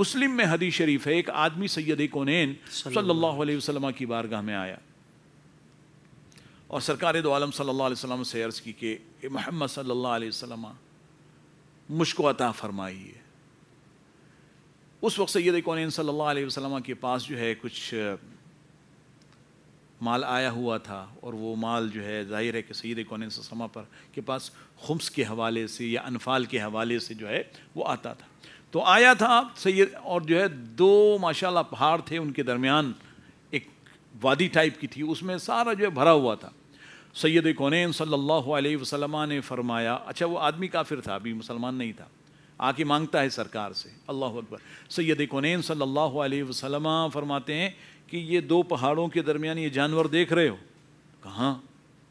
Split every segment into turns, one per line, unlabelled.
मुस्लिम में हदी शरीफ है एक आदमी सैयद कोनैन सल्लल्लाहु अलैहि वसल्लम की बारगाह में आया और सरकार दो आलम सल्लल्लाहु अलैहि वसल्लम से अर्ज़ की कि मोहम्मद सल्लल्लाहु अलैहि वसल्लम मुझको अता फरमाइए उस वक्त सैद कौन अलैहि वसल्लम के पास जो है कुछ माल आया हुआ था और वो माल जो है जाहिर है कि सैद कौन समा पर के पास खुम्स के हवाले से या अनफाल के हवाले से जो है वो आता था तो आया था सैयद और जो है दो माशाल्लाह पहाड़ थे उनके दरमियान एक वादी टाइप की थी उसमें सारा जो है भरा हुआ था सैयद कौन सल्लल्लाहु अलैहि वसल्लम ने फरमाया अच्छा वो आदमी काफिर था अभी मुसलमान नहीं था आके मांगता है सरकार से अल्लाह अकबर सैयद कौन सल्लल्लाहु अलैहि वसल्लम फरमाते हैं कि ये दो पहाड़ों के दरमियान ये जानवर देख रहे हो कहाँ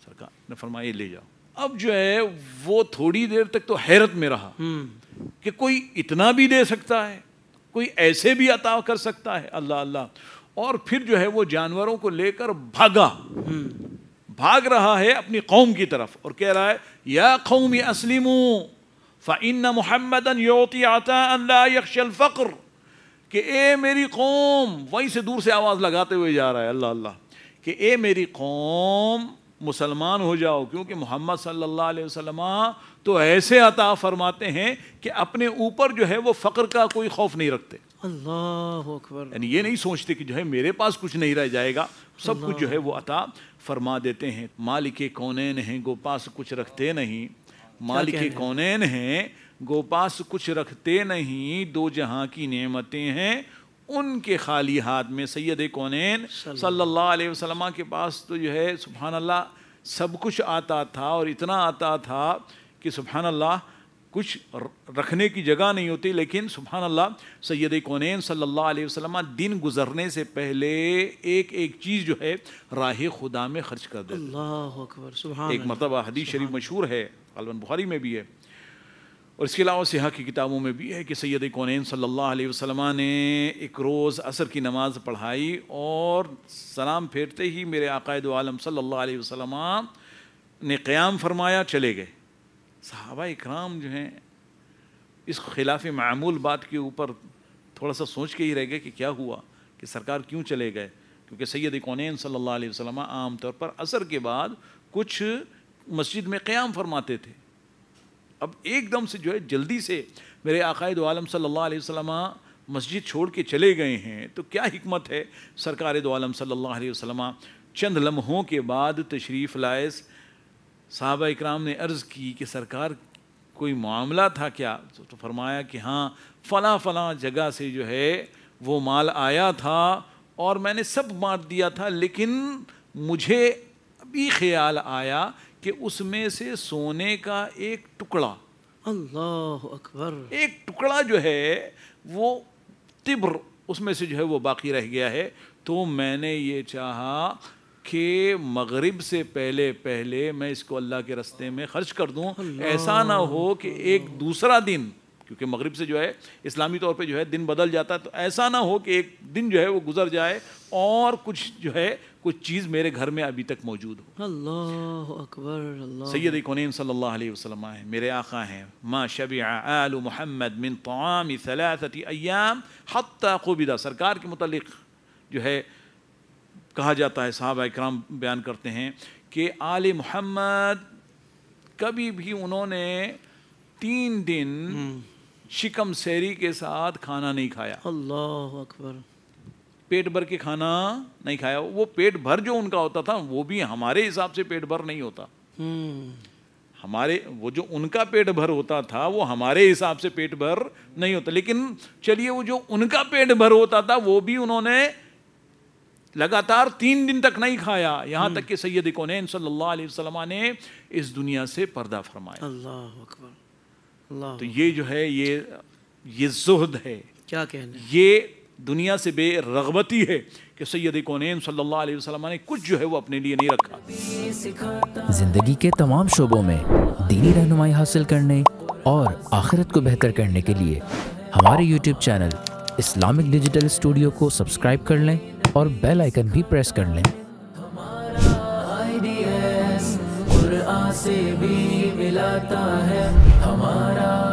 सरकार ने फरमाया ले जाओ अब जो है वो थोड़ी देर तक तो हैरत में रहा हम्म। कि कोई इतना भी दे सकता है कोई ऐसे भी अता कर सकता है अल्लाह अल्लाह और फिर जो है वो जानवरों को लेकर भागा भाग रहा है अपनी कौम की तरफ और कह रहा है या कौम असलिम फ़ाइन मोहम्मद योती आता अल्लाह यकशल फ़क्र कि ए मेरी कौम वहीं से दूर से आवाज़ लगाते हुए जा रहा है अल्लाह अल्लाह कि ए मेरी कौम मुसलमान हो जाओ क्योंकि मोहम्मद सल्लल्लाहु अलैहि वसल्लम तो ऐसे अता फरमाते हैं कि अपने ऊपर जो है वो फ़क्र का कोई खौफ नहीं रखते अल्लाह अकबर यानी ये नहीं सोचते कि जो है मेरे पास कुछ नहीं रह जाएगा सब कुछ जो है वो अता फरमा देते हैं मालिक कौनैन हैं गो पास कुछ रखते नहीं मालिक कौनैन हैं गो पास कुछ रखते नहीं दो जहाँ की नेमतें हैं उनके खाली हाथ में सैद कौन सल्ला वसलम के पास तो जो है सुबहान सब कुछ आता था और इतना आता था कि सुबहान अल्लाह कुछ रखने की जगह नहीं होती लेकिन सुबहान सैद कौन सल्ला वसलम दिन गुजरने से पहले एक एक चीज़ जो है राह खुदा में खर्च कर देते एक मरतबा हदीस शरीफ मशहूर है अलवन बुखारी में भी है और इसके अलावा सिहा की किताबों में भी है कि सैद कौन सल्ला वसलम ने एक रोज़ असर की नमाज़ पढ़ाई और सलाम फेरते ही मेरे अकायद आलम सल्ला वसलम ने क़्याम फरमाया चले गए सहाबा इकराम जो हैं इस खिलाफ मामूल बात के ऊपर थोड़ा सा सोच के ही रह गए कि क्या हुआ कि सरकार क्यों चले गए क्योंकि सैद कौन सल्ला वसलम तौर पर असर के बाद कुछ मस्जिद में क़्याम फरमाते थे अब एकदम से जो है जल्दी से मेरे आकायद आलम सल्ला वसलम मस्जिद छोड़ के चले गए हैं तो क्या हमत है सरकार दो सल्ला वसलम चंद लम्हों के बाद तशरीफ़ लाए साहबा इक्राम ने अर्ज़ की कि सरकार कोई मामला था क्या तो फरमाया कि हाँ फ़ला फ़ला जगह से जो है वो माल आया था और मैंने सब बांट दिया था लेकिन मुझे अभी ख्याल आया कि उसमें से सोने का एक टुकड़ा अल्लाह अकबर एक टुकड़ा जो है वो तिब्र उसमें से जो है वो बाकी रह गया है तो मैंने ये चाहा कि मगरिब से पहले पहले मैं इसको अल्लाह के रस्ते में खर्च कर दूँ ऐसा ना हो कि एक दूसरा दिन क्योंकि मगरिब से जो है इस्लामी तौर पे जो है दिन बदल जाता है तो ऐसा ना हो कि एक दिन जो है वो गुजर जाए और कुछ जो है कुछ चीज़ मेरे घर में अभी तक मौजूद हो अल्लाह अकबर सैद कौन सल्ला वसलम मेरे आका हैं माँ शब आल महमद मिन तमाम सलासती अयाम खुबिदा सरकार के मतलब जो है कहा जाता है साहब इक्राम बयान करते हैं कि आल मोहम्मद कभी भी उन्होंने तीन दिन हम्म। शिकम सैरी के साथ खाना नहीं खाया अल्लाह अकबर पेट भर के खाना नहीं खाया वो पेट भर जो उनका होता था वो भी हमारे हिसाब से पेट भर नहीं होता हम्म। हमारे वो जो उनका पेट भर होता था वो हमारे हिसाब से पेट भर नहीं होता लेकिन चलिए वो जो उनका पेट भर होता था वो भी उन्होंने लगातार तीन दिन तक नहीं खाया यहाँ हम्म। तक कि सैयद कौन सल्लल्लाहु अलैहि वसल्लम ने इस दुनिया से पर्दा फरमाया अल्लाह अकबर तो ये जो है ये ये जुहद है क्या कहना ये दुनिया से बेरगबती है कि सैद कौन सल्लल्लाहु अलैहि वसल्लम ने कुछ जो है वो अपने लिए नहीं रखा ज़िंदगी के तमाम शोबों में दीनी रहनुमाई हासिल करने और आखिरत को बेहतर करने के लिए हमारे YouTube channel Islamic digital studio को सब्सक्राइब कर लें और बेल आइकन भी प्रेस कर लें से भी मिलाता है हमारा